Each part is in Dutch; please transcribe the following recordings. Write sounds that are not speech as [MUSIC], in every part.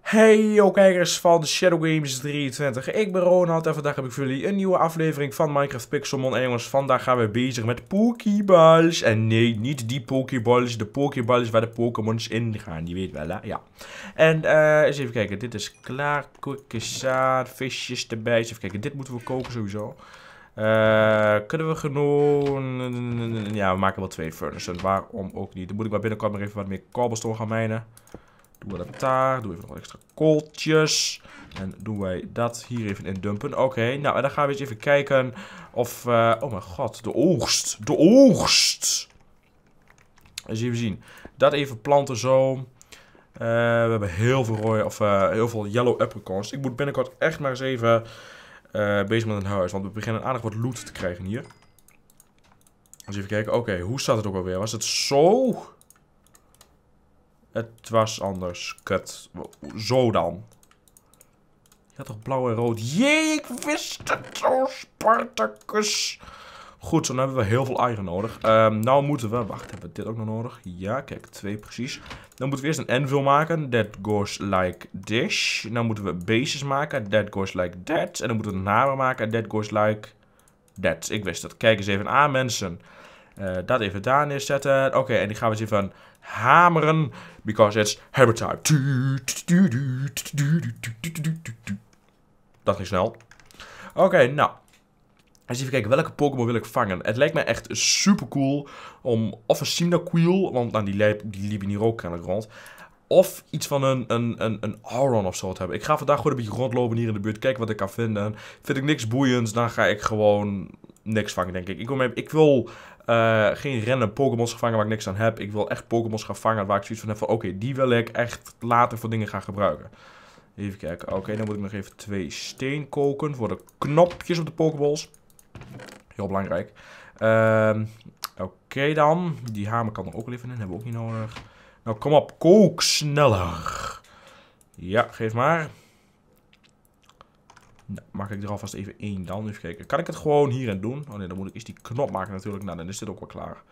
Hey yo kijkers van Shadow Games 23, ik ben Ronald en vandaag heb ik voor jullie een nieuwe aflevering van Minecraft Pixelmon. En jongens, vandaag gaan we bezig met Pokeballs. En nee, niet die Pokeballs, de Pokeballs waar de Pokémons in gaan, je weet wel hè, ja. En eh, eens even kijken, dit is klaar, koekjes, visjes erbij, eens even kijken, dit moeten we koken sowieso. Uh, kunnen we genoeg... Ja, we maken wel twee furnaces. Waarom ook niet? Dan moet ik maar binnenkort nog even wat meer cobblestone gaan mijnen. Doen we dat daar. Doen we even nog extra kooltjes. En doen wij dat hier even in dumpen. Oké, nou en dan gaan we eens even kijken of... Eh, oh mijn god, de oogst. De oogst! Eens even zien. Dat even planten zo. Uh, we hebben heel veel rode, of uh, heel veel yellow apricorns. Ik moet binnenkort echt maar eens even eh, bezig met een huis. Want we beginnen aardig wat loot te krijgen hier. Eens even kijken. Oké, hoe staat het ook alweer? Was het zo? Het was anders. Kut. Zo dan. Je had toch blauw en rood? Jee, ik wist het. zo Spartacus. Goed, zo, dan hebben we heel veel iron nodig. Um, nou moeten we... Wacht, hebben we dit ook nog nodig? Ja, kijk, twee precies. Dan moeten we eerst een anvil maken. That goes like this. Dan moeten we bases maken. That goes like that. En dan moeten we een hamer maken. That goes like that. Ik wist dat. Kijk eens even aan, mensen. dat even daar neerzetten. Oké, en die gaan we eens even hameren. Because it's hammer time. Dat ging snel. Oké, nou. Eens even kijken, welke Pokémon wil ik vangen? Het lijkt me echt super cool om of een Cyndaquil, want nou, die, liep, die liep hier ook kennelijk rond. Of iets van een, een, een, een Auron of zo te hebben. Ik ga vandaag gewoon een beetje rondlopen hier in de buurt. Kijken wat ik kan vinden. Vind ik niks boeiends, dan ga ik gewoon niks vangen, denk ik. Ik wil, ik wil uh, geen random Pokémons gevangen vangen waar ik niks aan heb. Ik wil echt Pokémons gaan vangen waar ik zoiets van heb van... Oké, die wil ik echt later voor dingen gaan gebruiken. Even kijken. Oké, dan moet ik nog even twee steen koken voor de knopjes op de Pokéballs. Heel belangrijk. Ehm, oké dan. Die hamer kan er ook even in. Hebben we ook niet nodig. Nou, kom op. Kook sneller. Ja, geef maar. Nou, maak ik er alvast even één dan. Even kijken. Kan ik het gewoon hierin doen? Oh nee, dan moet ik eerst die knop maken natuurlijk. Nou, dan is dit ook wel klaar.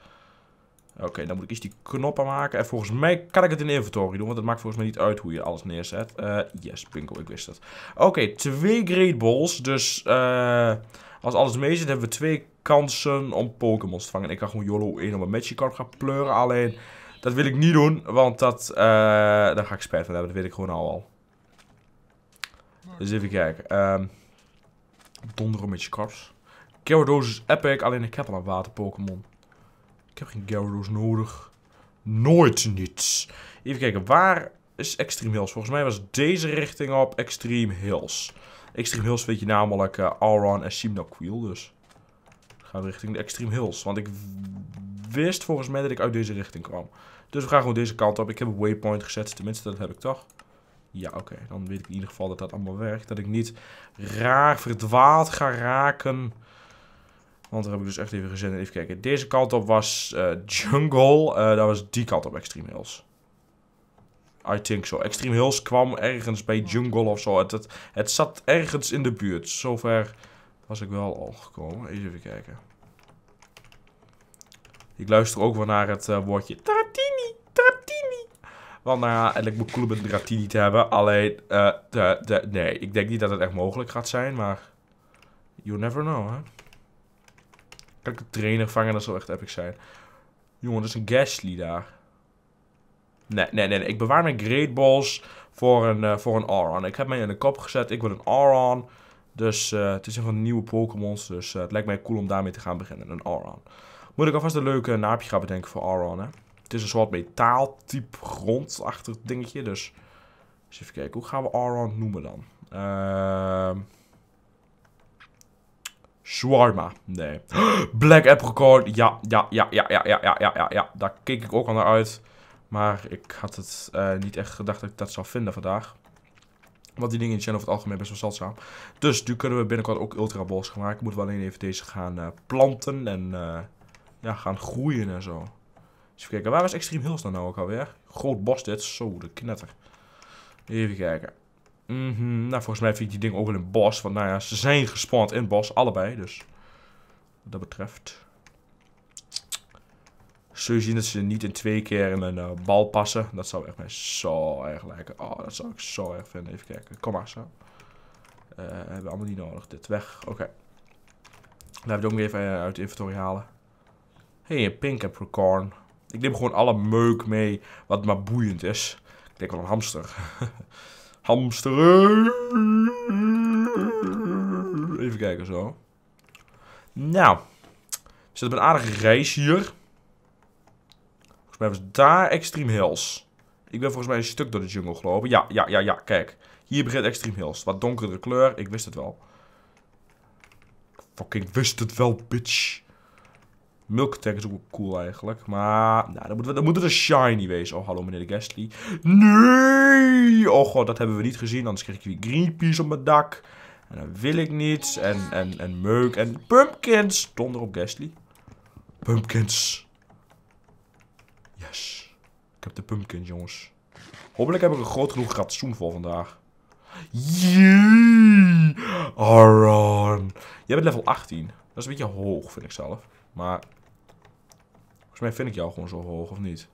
Oké, dan moet ik eerst die knoppen maken. En volgens mij kan ik het in inventory doen. Want het maakt volgens mij niet uit hoe je alles neerzet. Eh, yes, pinkel, ik wist het. Oké, twee Great Balls. Dus... Eh, als alles mee zit, hebben we twee kansen om Pokémon's te vangen. Ik ga gewoon YOLO 1 op een Magikarp gaan pleuren. Alleen, dat wil ik niet doen, want dat, uh, daar ga ik spijt van hebben. Dat weet ik gewoon al. Dus even kijken. Um, donderen met je karps. Gyarados is epic, alleen ik heb al een water Pokémon. Ik heb geen Gyarados nodig. Nooit niets. Even kijken, waar is Extreme Hills? Volgens mij was deze richting op Extreme Hills. Extreme Hills vind je namelijk uh, eh, Auron en Simnoquiel. Dus gaan richting de Extreme Hills. Want ik wist volgens mij dat ik uit deze richting kwam. Dus we gaan gewoon deze kant op. Ik heb een waypoint gezet. Tenminste, dat heb ik toch. Ja, oké. Dan weet ik in ieder geval dat dat allemaal werkt. Dat ik niet raar verdwaald ga raken. Want daar heb ik dus echt even gezin Even kijken. Deze kant op was eh, Jungle. Uh, dat was die kant op Extreme Hills. I think so. Extreme Hills kwam ergens bij Jungle of zo. Het, het, het zat ergens in de buurt. Zover was ik wel al gekomen. Even kijken. Ik luister ook wel naar het eh, woordje Tratini, Tratini. Want nou ja, moet ik me cool om een te hebben. Alleen, eh, de, de, nee, ik denk niet dat het echt mogelijk gaat zijn, maar... You never know, hè. Kan ik de trainer vangen, dat zou echt epic zijn. Jongen, dat is een Gastly daar. Nee, nee, nee. Ik bewaar mijn Great Balls voor een, eh, voor een Auron. Ik heb mij in de kop gezet. Ik wil een Auron. Dus eh, het is een van de nieuwe Pokémons. Dus eh, het lijkt mij cool om daarmee te gaan beginnen. Een Auron. Moet ik alvast een leuke naapje gaan bedenken voor Auron, hè? Het is een soort metaaltype grondachtig dingetje. Dus eens even kijken. Hoe gaan we Auron noemen dan? Ehm... Nee. [GASPS] Black Apricorn. Ja, ja, ja, ja, ja, ja, ja, ja, ja. Daar keek ik ook al naar uit. Maar ik had het eh, niet echt gedacht dat ik dat zou vinden vandaag. Want die dingen in de channel het algemeen best wel zeldzaam. Dus nu kunnen we binnenkort ook ultra bos gaan maken. Moeten we alleen even deze gaan eh, planten en eh, ja, gaan groeien en zo. even kijken, waar was Extreme Hills dan nou ook alweer? Groot bos dit, zo de knetter. Even kijken. Mm Nou, volgens mij vind ik die dingen ook wel in bos. Want nou ja, ze zijn gespawnd in bos, allebei. Dus wat dat betreft je zien dat ze niet in twee keer in een eh, bal passen. Dat zou echt mij zo erg lijken. Oh, dat zou ik zo erg vinden. Even kijken. Kom maar, zo. Uh, hebben we allemaal niet nodig. Dit weg. Oké. Okay. Laten we het ook weer even eh, uit de inventory halen. Hé, hey, een pink apricorn. Ik neem gewoon alle meuk mee wat maar boeiend is. Ik denk wel een hamster. [LAUGHS] hamster. Even kijken zo. Nou. We zitten op een aardige reis hier. Volgens mij was daar Extreme Hills. Ik ben volgens mij een stuk door de jungle gelopen. Ja, ja, ja, ja, kijk. Hier begint Extreme Hills. Wat donkerdere kleur. Ik wist het wel. Ik fucking wist het wel, bitch. Milk Tank is ook cool eigenlijk. Maar, nou, dan moet, we, dan moet het een shiny wezen. Oh, hallo meneer de Gastly. Nee! Oh god, dat hebben we niet gezien. Anders krijg ik weer Greenpeace op mijn dak. En dat wil ik niet. En, en, en meuk. En pumpkins. Donder op Gastly. Pumpkins. Ik heb de pumpkins, jongens. Hopelijk heb ik een groot genoeg ratsoen voor vandaag. Jee! Aron! Jij bent level 18. Dat is een beetje hoog, vind ik zelf. Maar... Volgens mij vind ik jou gewoon zo hoog, of niet?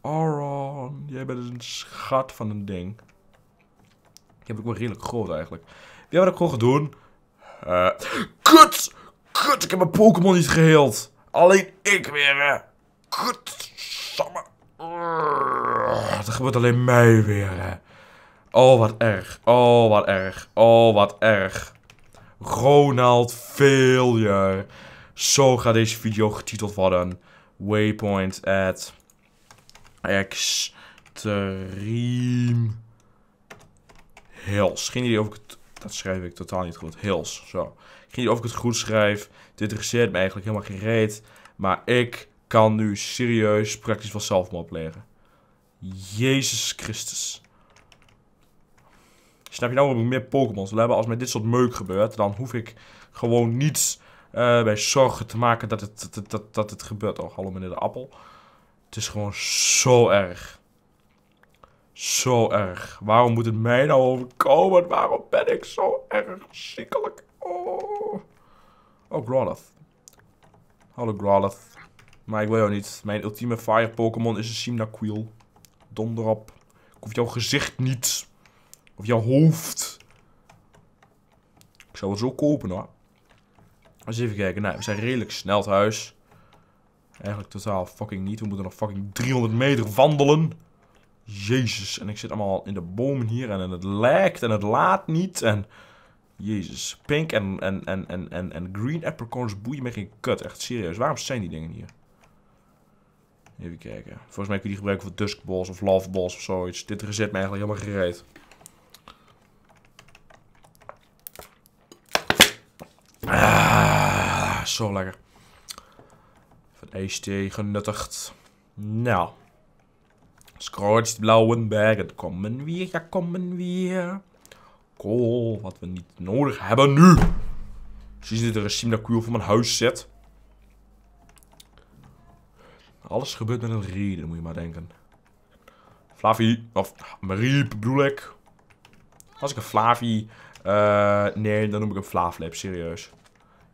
Aron, jij bent een schat van een ding. Die heb ik wel redelijk groot, eigenlijk. Wie had ik gewoon doen? Eh, kut! Kut, ik heb mijn Pokémon niet geheeld. Alleen ik weer, hè. Kut! godsamme. Dat gebeurt alleen mij weer, hè. Oh, wat erg. Oh, wat erg. Oh, wat erg. Ronald Failure. Zo gaat deze video getiteld worden. Waypoint at Extreme Hills. Geen idee over ik Dat schrijf ik totaal niet goed. Hills, zo. Geen idee of ik het goed schrijf. Dit interesseert me eigenlijk helemaal geen reet. Maar ik kan nu serieus praktisch wel zelfmoord plegen. Jezus Christus. Snap je nou wat meer Pokémon wil hebben? Als met dit soort meuk gebeurt, dan hoef ik gewoon niets eh, bij zorgen te maken dat het, dat, dat, dat het gebeurt. Oh, hallo meneer de appel. Het is gewoon zo erg. Zo erg. Waarom moet het mij nou overkomen? Waarom ben ik zo erg ziekelijk? Oh, oh Growlithe. Hallo Growlithe. Maar ik wil jou niet. Mijn ultieme fire Pokémon is een Simnaquil. Donder op. Ik hoef jouw gezicht niet. Of jouw hoofd. Ik zou het zo kopen hoor. Eens even kijken. Nou, we zijn redelijk snel thuis. Eigenlijk totaal fucking niet. We moeten nog fucking 300 meter wandelen. Jezus. En ik zit allemaal in de bomen hier. En het lijkt. En het laat niet. En... Jezus. Pink en, en, en, en, en, en green apricorns boeien me geen kut. Echt serieus. Waarom zijn die dingen hier? Even kijken. Volgens mij kun je die gebruiken voor Dusk balls of Love balls of zoiets. Dit reset me eigenlijk helemaal gereed. Ah, zo lekker. Van HD genuttigd. Nou. Scrooge blauwe bergen komen weer, ja komen weer. Kool, wat we niet nodig hebben nu. Zie je de een dat ik voor mijn huis zit? Alles gebeurt met een reden, moet je maar denken. Flavie, of Marie bedoel ik. Als ik een Flavie... Eh, nee, dan noem ik hem Flavlap, serieus.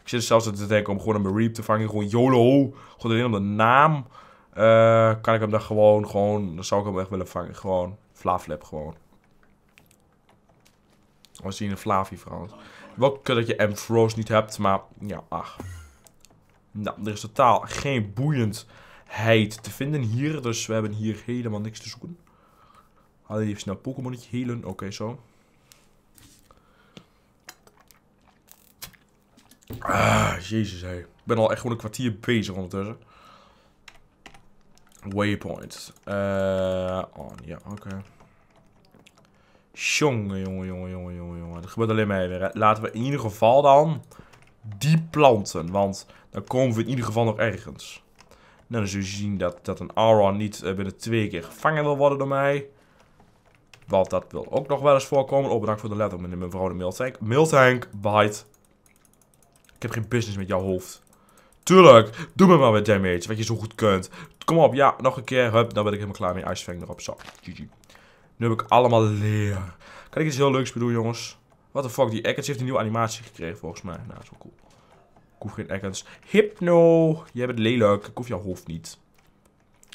Ik zit zelfs te denken om gewoon een Marie te vangen. Gewoon YOLO. Gewoon alleen om de naam. Eh, kan ik hem dan gewoon, gewoon... Dan zou ik hem echt willen vangen. Gewoon Flavlap, gewoon. Als hij een Flavie trouwens. Wel kut dat je M-Froze niet hebt, maar... Ja, ach. Nou, er is totaal geen boeiend heid te vinden hier. Dus we hebben hier helemaal niks te zoeken. Haal even snel Pokémonnetje helen. Oké, zo. Ah, jezus, hé. Ik ben al echt gewoon een kwartier bezig ondertussen. Waypoint. Eh, on, ja, oké. Jongen, jongen, jongen, jongen, jongen, Dat gebeurt alleen maar weer. Laten we in ieder geval dan die planten. Want dan komen we in ieder geval nog ergens. Nou, dan zul je zien dat, dat een Aron niet eh, binnen twee keer gevangen wil worden door mij. Want dat wil ook nog wel eens voorkomen. Oh, bedankt voor de letter, meneer mevrouw de Miltank. Miltank, bite. Ik heb geen business met jouw hoofd. Tuurlijk, doe me maar wat damage, wat je zo goed kunt. Kom op, ja, nog een keer. Hup, dan nou ben ik helemaal klaar met Icefang erop. Zo, GG. Nu heb ik allemaal leer. Kan ik iets heel leuks bedoelen, jongens? What the fuck, die Eckets heeft een nieuwe animatie gekregen, volgens mij. Nou, dat is wel cool hoef geen ergens. Hypno, hebt het lelijk. Ik hoef jouw hoofd niet.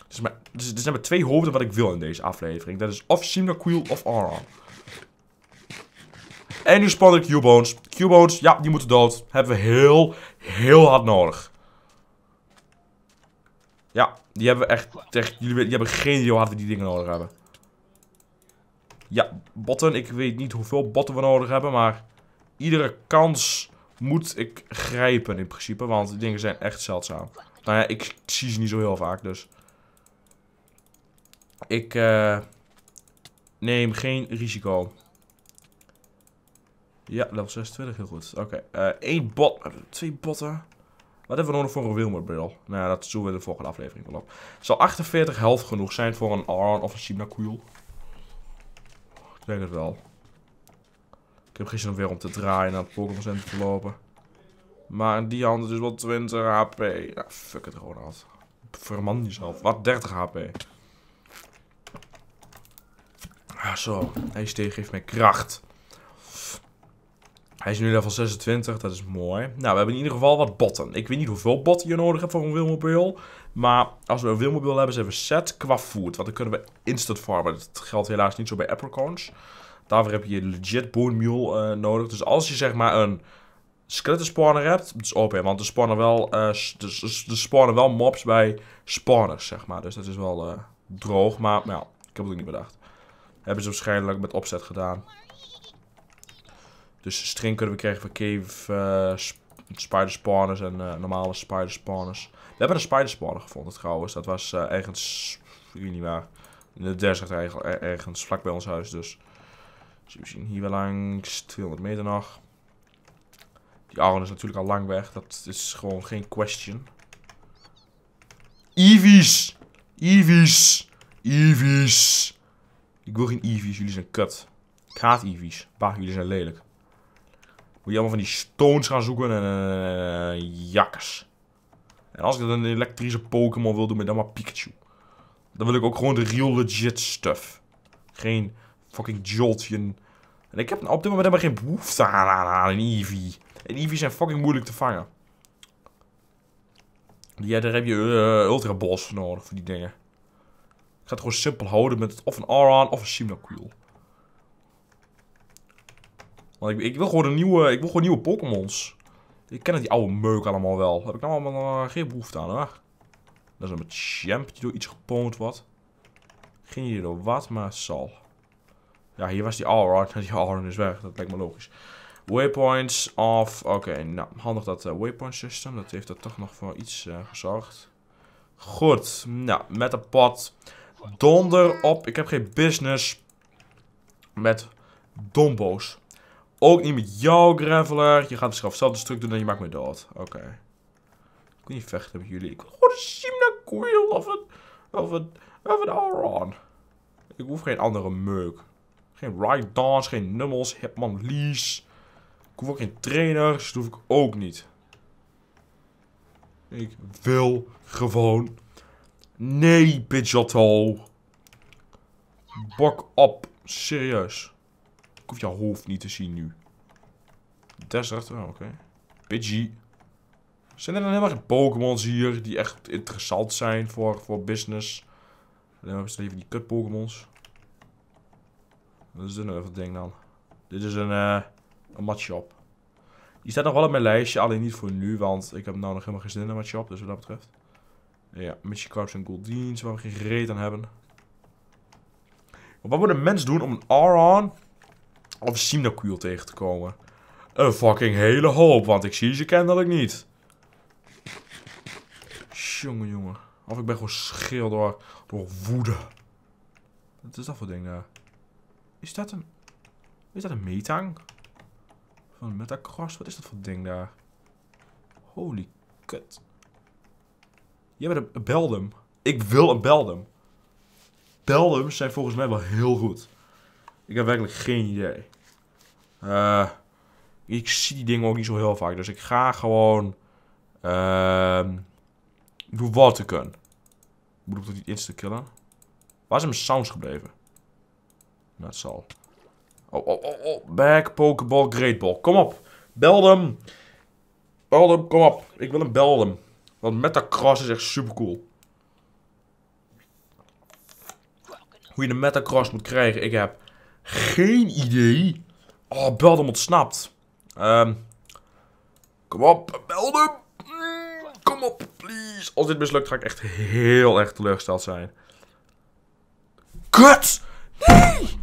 Dus, maar, er zijn maar twee hoofden wat ik wil in deze aflevering. Dat is of cool of Aura. En nu spannen ik Q-Bones. Q-Bones, ja, die moeten dood. Hebben we heel, heel hard nodig. Ja, die hebben we echt, echt jullie hebben geen idee hoe hard we die dingen nodig hebben. Ja, botten. Ik weet niet hoeveel botten we nodig hebben, maar... Iedere kans moet ik grijpen in principe, want die dingen zijn echt zeldzaam. Nou ja, ik, zie ze niet zo heel vaak, dus... Ik eh, neem geen risico. Ja, level 26, heel goed. Oké, okay. Eh, één bot, eh, twee botten. Wat hebben we nodig voor een Wilmer-bril? Nou, ja, dat zullen we in de volgende aflevering wel op. Zal 48 helft genoeg zijn voor een ARN of een Simnakuil? Ik denk het wel heb gisteren weer om te draaien naar het Pokémon Center te lopen. Maar die handen dus wel 20 HP. Ja, fuck het gewoon af. Verman jezelf. Wat, 30 HP? Ah, zo. IJsteen geeft mij kracht. Hij is nu level 26, dat is mooi. Nou, we hebben in ieder geval wat botten. Ik weet niet hoeveel botten je nodig hebt voor een Wilmobiel. Maar als we een Wilmobiel hebben, zijn we set qua food. Want dan kunnen we instant farmen. Dat geldt helaas niet zo bij apricorns. Daarvoor heb je legit bone mule eh, nodig. Dus als je zeg maar een skeleton hebt, dat is open. Want er spawnen wel, uh, de, de wel mobs bij spawners, zeg maar. Dus dat is wel eh, droog, maar nou, ik heb het ook niet bedacht. Hebben ze waarschijnlijk met opzet gedaan. Dus string kunnen we krijgen van cave uh, spider spawners en normale spider spawners. We hebben een spider spawner gevonden trouwens. Dat was ergens, ik weet niet waar, in de desert eigenlijk, ergens vlak bij ons huis dus. Dus we zien hier wel langs 200 meter nog. Die Aron is natuurlijk al lang weg. Dat is gewoon geen question. Eevees! Eevees! Eevees! Ik wil geen Eevees. jullie zijn kut. Ik haat Eevees. Bah, jullie zijn lelijk. Moet je allemaal van die stones gaan zoeken en uh, jakkers. En als ik dan een elektrische Pokémon wil, doen met allemaal Pikachu. Dan wil ik ook gewoon de real legit stuff. Geen fucking Jolteon. En ik heb op dit moment helemaal geen behoefte aan, een Eevee. En Eevee zijn fucking moeilijk te vangen. Ja, daar heb je eh, Ultra Boss voor nodig, voor die dingen. Ik ga het gewoon simpel houden met of een Aran of een Simnacool. Want ik, wil gewoon een nieuwe, ik wil gewoon nieuwe Pokémons. Ik ken die oude meuk allemaal wel. Daar heb ik nou allemaal eh, geen behoefte aan, hè. Dat is een champ die door iets gepoond wordt. Geen idee door wat, maar zal. Ja, hier was die right. [LAUGHS] Die Alright is weg. Dat lijkt me logisch. Waypoints of... Oké, nou, handig dat eh, waypoint system. Dat heeft er toch nog voor iets eh, gezorgd. Goed, nou, met de pot. Donder op. Ik heb geen business met dombo's. Ook niet met jou graveler. Je gaat waarschijnlijk zelf stuk doen en je maakt me dood. Oké. Ik wil niet vechten met jullie. Ik wil gewoon een of Of Of een Auron. Ik hoef geen andere meuk. Geen dance, geen Nummels, hitman Lees. Ik hoef ook geen trainers, dus dat hoef ik ook niet. Ik wil gewoon... Nee, Pidgeotto. Bak op. Serieus. Ik hoef jouw hoofd niet te zien nu. Desert, oh, oké. Okay. Pidgey. Zijn er dan helemaal geen Pokémons hier die echt interessant zijn voor, voor business? we maar even die kut Pokémons. Dat is een even ding dan. Dit is een, uh, een matshop. Die staat nog wel op mijn lijstje, alleen niet voor nu, want ik heb nou nog helemaal geen zin in een matshop, dus wat dat betreft. Ja, Missy Crouch en Goldines, waar we geen gereed aan hebben. Wat moet een mens doen om een Aron of Simnacuil tegen te komen? Een fucking hele hoop, want ik zie ze kennelijk niet. Jongen, jongen. Of ik ben gewoon scheel door, woede. Wat is dat voor ding daar? Eh? Is dat een... Is dat een metang? Van Metacross? Wat is dat voor ding daar? Holy kut. Je bent een Beldum. Ik wil een Beldum. Beldums zijn volgens mij wel heel goed. Ik heb werkelijk geen idee. ik zie die dingen ook niet zo heel vaak. Dus ik ga gewoon... Uh, doe wat ik Moet Ik dat niet instakillen? Waar is mijn sounds gebleven? Dat zal. Oh, oh, oh, oh. Back, Pokeball, Great Ball. Kom op. Beldum. Beldum, kom op. Ik wil een Beldum. Want Metacross is echt super cool. Hoe je de Metacross moet krijgen, ik heb geen idee. Oh, Beldum ontsnapt. Um, kom op, Beldum. Mm, kom op, please. Als dit mislukt, ga ik echt heel erg teleurgesteld zijn. Kut! Nee!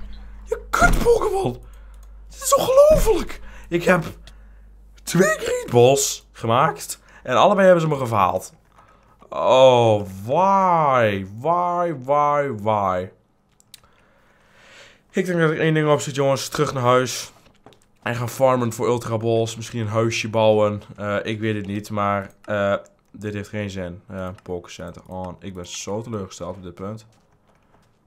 Pokémon. Dit is ongelooflijk. Ik heb twee greed gemaakt. En allebei hebben ze me gefaald. Oh, why? Why, why, why? Ik denk dat ik één ding op zit, jongens. Terug naar huis. En gaan farmen voor Ultra Balls. Misschien een huisje bouwen. Eh, ik weet het niet, maar eh, dit heeft geen zin. Uh, eh, Center on. Ik ben zo teleurgesteld op dit punt.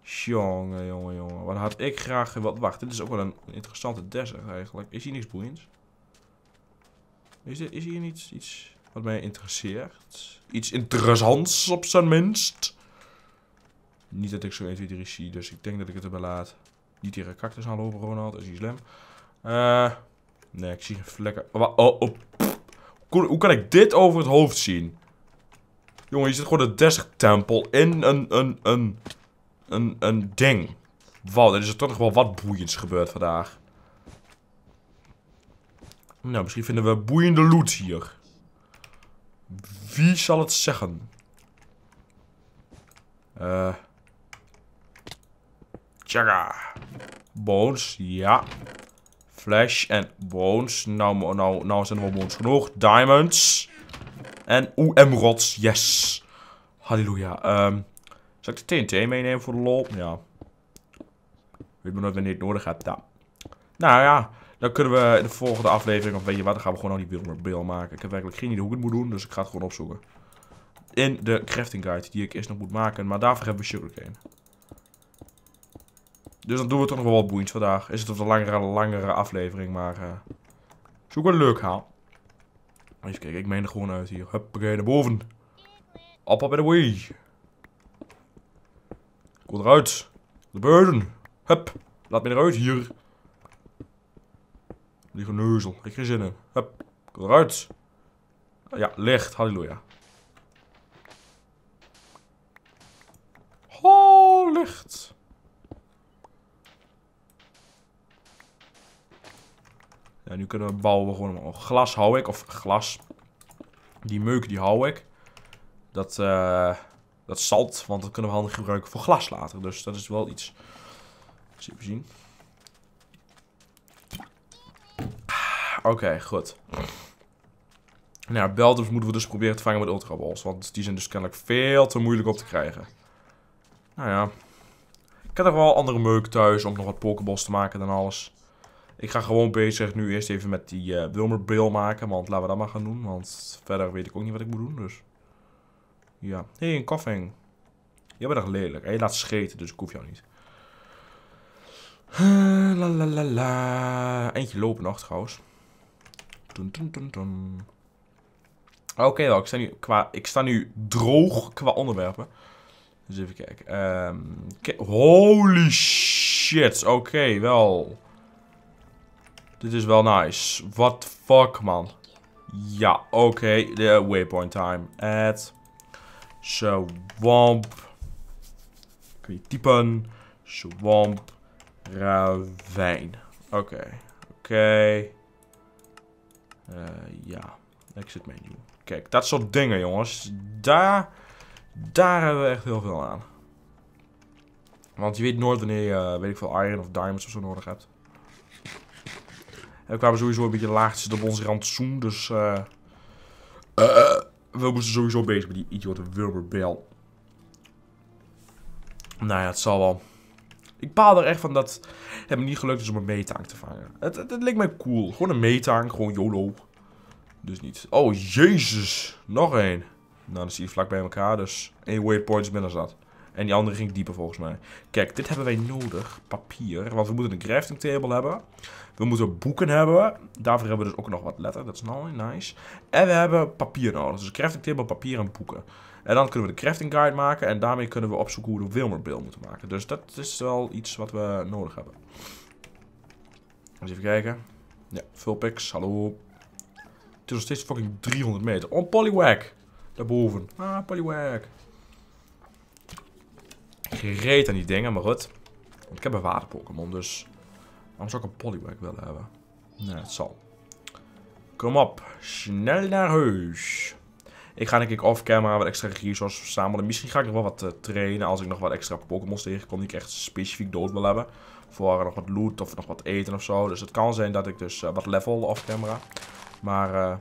Jongen, jongen, jongen. Wat had ik graag... Wat, wacht, dit is ook wel een interessante desert eigenlijk. Is hier niks boeiends? Is, is hier iets wat mij interesseert? Iets interessants op zijn minst? Niet dat ik zo 1, 2, 3 zie, dus ik denk dat ik het erbij laat. Niet hier een cactus aanlopen, Ronald. Is hij slim? Eh, nee, ik zie geen vlekken. Oh, oh hoe kan ik dit over het hoofd zien? Jongen, je zit gewoon de desert tempel in een, een, een een, een ding. Wauw, er is er toch nog wel wat boeiends gebeurd vandaag. Nou, misschien vinden we boeiende loot hier. Wie zal het zeggen? Eh... Tjaga. Bones, ja. Flash en bones. Nou, nou, nou zijn er bones genoeg. Diamonds. En oeh, emeralds. Yes. Halleluja. Um, zal ik de TNT meenemen voor de lol? Ja. Weet maar nooit wanneer het nodig hebt. Nou ja, dan kunnen we in de volgende aflevering, of weet je wat, dan gaan we gewoon al die Bill maken. Ik heb eigenlijk geen idee hoe ik het moet doen, dus ik ga het gewoon opzoeken. In de crafting guide, die ik eerst nog moet maken, maar daarvoor hebben we sugarcane. Dus dan doen we toch nog wel wat boeiends vandaag. Is het op een langere, langere aflevering, maar eh, zoek een leuk haal. Even kijken, ik meen er gewoon uit hier. Huppakee, naar boven. Op, op de wee. Kom eruit. De beurden. Hup. Laat me eruit hier. Die geneuzel. Ik heb geen zin in. Hup. Kom eruit. Ah, ja, licht. Halleluja. Ho, licht. Ja, nu kunnen we bouwen gewoon Glas hou ik. Of glas. Die meuk die hou ik. Dat... eh... Dat zalt, want dat kunnen we handig gebruiken voor glas later. Dus dat is wel iets. Zie je zien. Ah, oké, goed. Nou, ja, dus moeten we dus proberen te vangen met ultraballs. Want die zijn dus kennelijk veel te moeilijk op te krijgen. Nou ja. Ik heb nog wel andere meuk thuis om nog wat pokeballs te maken dan alles. Ik ga gewoon bezig nu eerst even met die uh, Wilmer Bill maken. Want laten we dat maar gaan doen. Want verder weet ik ook niet wat ik moet doen. Dus ja. Hé, hey, een koffing. Jij bent echt lelijk. En je laat scheten, dus ik hoef jou niet. Eh, la la la la. Eentje lopen nog trouwens. Ah, oké wel, ik sta, nu qua, ik sta nu droog qua onderwerpen. Dus even kijken. Ehm, holy shit. Oké, wel. Dit is wel nice. What the fuck, man. Ja, oké. De waypoint time. At Swamp. Kun je typen. Swamp. Ravijn. Oké. Oké. Eh, ja. Exit menu. Kijk, dat soort dingen, jongens. Daar, daar hebben we echt heel veel aan. Want je weet nooit wanneer je, eh, weet ik veel, iron of diamonds of zo nodig hebt. En we kwamen sowieso een beetje zitten op onze rantsoen, dus... eh uh... We moesten sowieso bezig met die idiote Bell. Nou ja, het zal wel. Ik baal er echt van dat het me niet gelukt is om een meetank te vangen. Het, het, leek mij cool. Gewoon een meetank, gewoon YOLO. Dus niet. Oh, jezus. Nog één. Nou, dan zie je vlak bij elkaar, dus één waypoint is zat. En die andere ging dieper volgens mij. Kijk, dit hebben wij nodig. Papier. Want we moeten een crafting table hebben. We moeten boeken hebben. Daarvoor hebben we dus ook nog wat letter. Dat is nou nice. En we hebben papier nodig. Dus crafting table, papier en boeken. En dan kunnen we de crafting guide maken. En daarmee kunnen we opzoeken hoe we de moeten maken. Dus dat is wel iets wat we nodig hebben. Eens even kijken. Ja, vulpix. Hallo. Het is nog steeds fucking 300 meter. On oh, polywag. Daarboven. Ah, polywag gereed aan die dingen, maar goed. Want ik heb een water Pokémon, dus... Waarom zou ik een Poliwag willen hebben? Nee, het zal. Kom op, snel naar huis. Ik ga denk ik off-camera wat extra resources verzamelen. Misschien ga ik nog wel wat eh, trainen als ik nog wat extra Pokémon's tegenkom die ik echt specifiek dood wil hebben. Voor nog wat loot of nog wat eten of zo. Dus het kan zijn dat ik dus eh, wat level off-camera. Maar eh,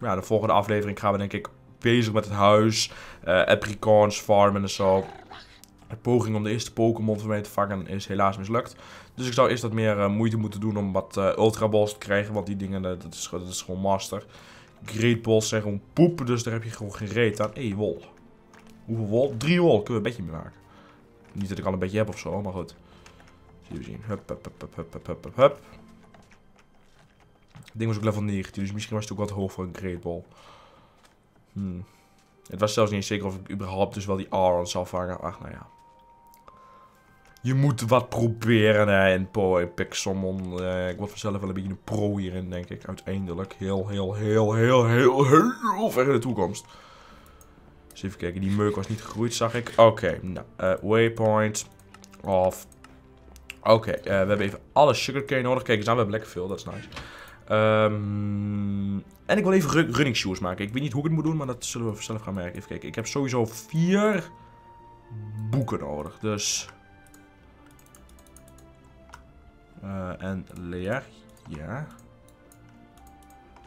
ja, de volgende aflevering gaan we denk ik bezig met het huis. Uh, farmen en zo. De poging om de eerste Pokémon van mij te vangen is helaas mislukt. Dus ik zou eerst wat meer eh, moeite moeten doen om wat eh, Ultra Balls te krijgen. Want die dingen, eh, dat, is, gewoon master. Great Balls zijn gewoon poep, dus daar heb je gewoon geen reet aan. Hé, wol. Hoeveel wol? Drie wol. Kunnen we een beetje mee maken. Niet dat ik al een beetje heb of zo, maar goed. Zullen we zien. Hup, hup, hup, hup, hup, hup, hup. Het ding was ook level 19, dus misschien was het ook wat hoog voor een Great Ball. Hmm. Het was zelfs niet zeker of ik überhaupt dus wel die Aron zou vangen. Ach, nou ja. Je moet wat proberen hè, in Poe pick Summon. Eh, ik word vanzelf wel een beetje een pro hierin, denk ik. Uiteindelijk. Heel, heel, heel, heel, heel, heel, ver in de toekomst. even kijken. Die meuk was niet gegroeid, zag ik. Oké, nou. Eh, waypoint. Of. Oké, eh, we hebben even alle sugarcane nodig. Kijk eens aan, we hebben lekker veel. Dat is nice. Ehm, en ik wil even running shoes maken. Ik weet niet hoe ik het moet doen, maar dat zullen we zelf gaan merken. Even kijken. Ik heb sowieso vier boeken nodig. Dus eh, en leer. Ja.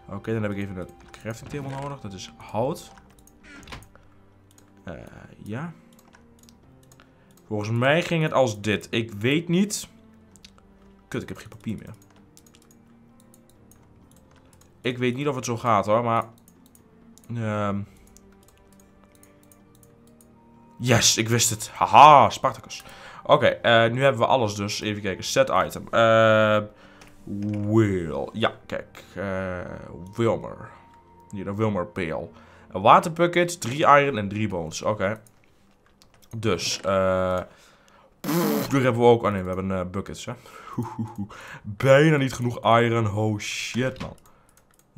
Oké, dan heb ik even een crafting table nodig. Dat is hout. Eh, ja. Volgens mij ging het als dit. Ik weet niet. Kut, ik heb geen papier meer. Ik weet niet of het zo gaat hoor, maar... Ehm, yes, ik wist het. Haha, Spartacus. Oké, eh, nu hebben we alles dus. Even kijken, set item. Uh, Ja, kijk. Eh, Wilmer. Hier, de Wilmer peel. Een waterbucket, drie iron en drie bones. Oké. Dus, eh... Hier hebben we ook... Oh nee, we hebben buckets, hè. [LAUGHS] Bijna niet genoeg iron. Oh shit, man.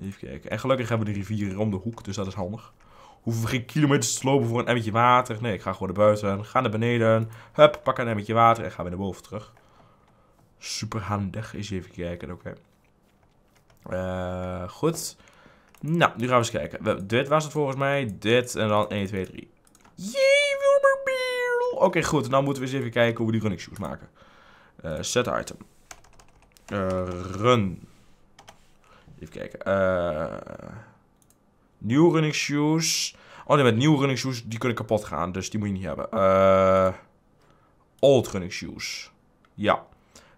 Even kijken. En gelukkig hebben we de rivieren om de hoek, dus dat is handig geen kilometers te lopen voor een emmertje water. Nee, ik ga gewoon naar buiten. Ga naar beneden. Hup, pak een emmertje water en ga weer naar boven terug. Super handig. Eens even kijken, oké. Okay. Eh, goed. Nou, nu gaan we eens kijken. Dit was het volgens mij. Dit en dan 1, 2, 3. Jee, Oké, goed. Nou moeten we eens even kijken hoe we die running shoes maken. Uh, set item. Uh, run. Even kijken. Eh... Nieuwe running shoes. Oh nee, met nieuwe running shoes, die kunnen kapot gaan. Dus die moet je niet hebben. Eh, old running shoes. Ja.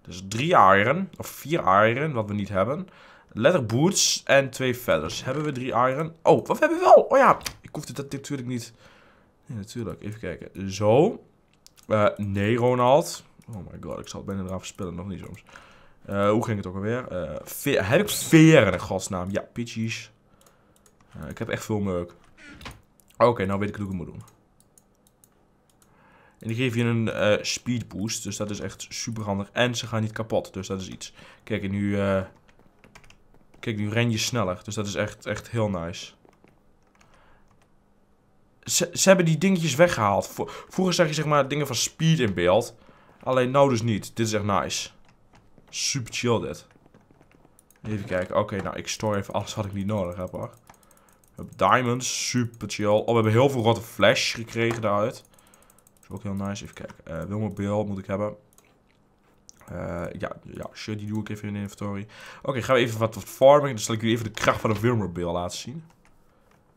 Dus drie iron. Of vier iron, wat we niet hebben. Leather boots en twee feathers. Hebben we drie iron? Oh, wat hebben we wel? Oh ja, ik hoefde dat natuurlijk niet... Nee, natuurlijk. Even kijken. Zo. Uh, nee, Ronald. Oh my god, ik zal het bijna eraf spelen Nog niet soms. Eh, hoe ging het ook alweer? heb ik veren, in godsnaam? Ja, pitchies. Eh, ik heb echt veel merk. Oké, nou weet ik hoe ik moet doen. En die geven je een eh, speed boost. Dus dat is echt super handig. En ze gaan niet kapot. Dus dat is iets. Kijk, nu... Eh, kijk, nu ren je sneller. Dus dat is echt, echt heel nice. Ze, ze hebben die dingetjes weggehaald. Vroeger zag je zeg maar dingen van speed in beeld. Alleen nou dus niet. Dit is echt nice. Super chill dit. Even kijken. Oké, nou ik store even alles wat ik niet nodig heb hoor diamonds, super chill. Oh, we hebben heel veel rotte flash gekregen daaruit. Dat is ook heel nice. Even kijken. Uh, moet ik hebben. Eh, ja, ja, shit, die doe ik even in de inventory. Oké, gaan we even wat, farming. Dan zal ik jullie even de kracht van een Wilmobile laten zien.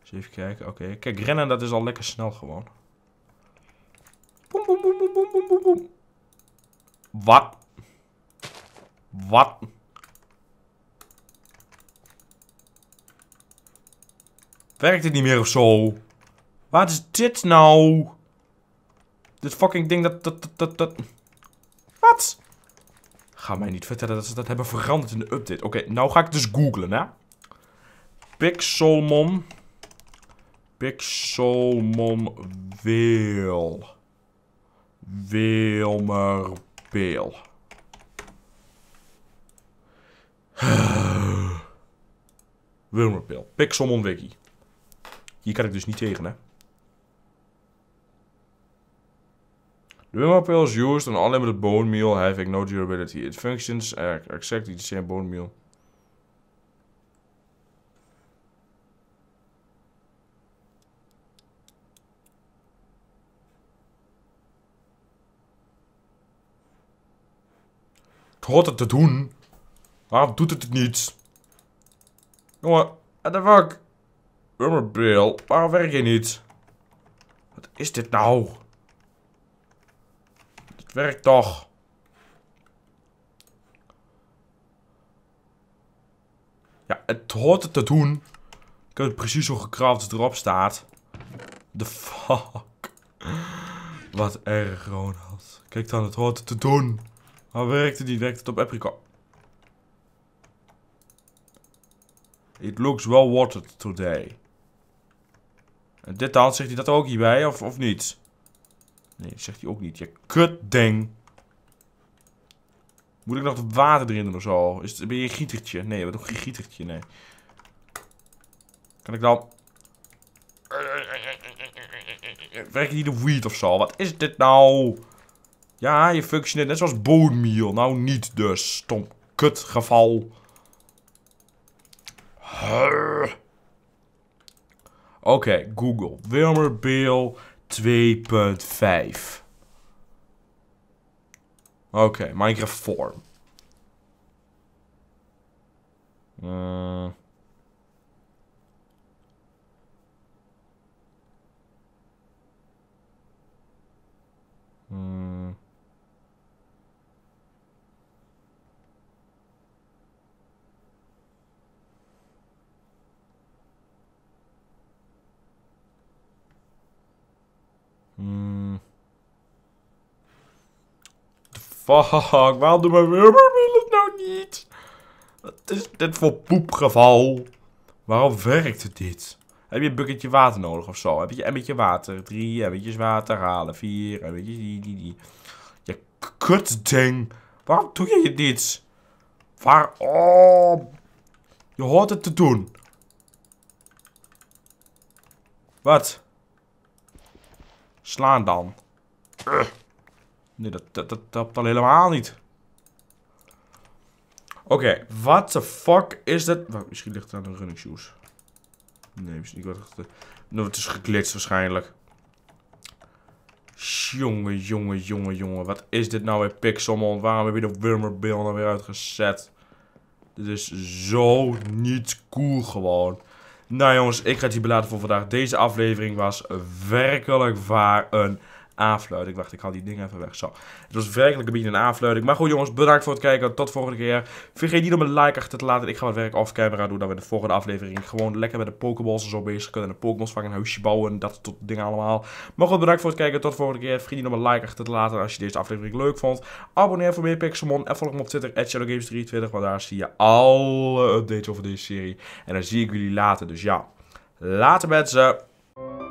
Dus even kijken. Oké, kijk, rennen dat is al lekker snel gewoon. Boom, boom, boom, boom, boom, boom, boom. Wat? Wat? Werkt het niet meer of zo? Wat is dit nou? Dit fucking ding dat... dat, dat, dat, Wat? Ga mij niet vertellen dat ze dat hebben veranderd in de update. Oké, nou ga ik dus googlen, hè. Pixelmon. Pixelmon Wil. Wilmerbeel. Wilmerbeel. Pixelmon Wiki. Die kan ik dus niet tegen, hè. The Wilma pill is alleen on unlimited bone meal having no durability. It functions exactly the same bone meal. Ik hoort het te doen. Waarom doet het het niet? Jongen, what the fuck? Ummerbill, waarom werk je niet? Wat is dit nou? Dit werkt toch? Ja, het hoort het te doen. Ik heb het precies zo gekraft het erop staat. The fuck. Wat erg, Ronald. Kijk dan, het hoort het te doen. Maar werkte niet, werkt het op apricot. It looks well watered today. Dit taal zegt hij dat ook hierbij, of, of niet? Nee, zegt hij ook niet. Je kut ding. Moet ik nog wat water erin doen of zo? Is het, ben je een gietertje? Nee, we doen geen gietertje, nee. Kan ik dan... je niet de weed of zo? Wat is dit nou? Ja, je functioneert net zoals meal. Nou, niet dus. Stom kut geval. Oké, okay, Google. Wilmer Bill 2.5. Oké, okay, Minecraft Form. Uh. Eh. Hmm. Hmm. Fuck, waarom doen mijn wil het nou niet? Wat is dit voor poepgeval? Waarom werkt dit? Heb je een bucketje water nodig of zo? Heb je een beetje water? Drie emmertjes water halen. Vier emmertjes. Die, die, die. Je kutding. Waarom doe je dit? Waarom? Oh. Je hoort het te doen. Wat? Slaan dan. Nee, dat, dat, dat al helemaal niet. Oké, wat what the fuck is dat? Wacht, misschien ligt het aan de running shoes. Nee, misschien niet. Wat nou, het is geglitst waarschijnlijk. Jongen, jongen, jongen, jongen. Wat is dit nou weer, Pixelmon? Waarom heb je de nou weer uitgezet? Dit is zo niet cool gewoon. Nou jongens, ik ga het hier beladen voor vandaag. Deze aflevering was werkelijk waar een aanfluiting. Ik wacht, ik haal die dingen even weg. Zo. Het was werkelijk een beetje een aanfluiting. Maar goed jongens, bedankt voor het kijken. Tot volgende keer. Vergeet niet om een like achter te laten. Ik ga wat werk off camera doen. Dan we in de volgende aflevering gewoon lekker met de Pokéballs en zo bezig kunnen. En de Pokeballs vangen, een huisje bouwen. Dat soort dingen allemaal. Maar goed, bedankt voor het kijken. Tot de volgende keer. Vergeet niet om een like achter te laten als je deze aflevering leuk vond. Abonneer voor meer Pixelmon. En volg me op Twitter. ShadowGames23. Want daar zie je alle updates over deze serie. En dan zie ik jullie later. Dus ja, later ze.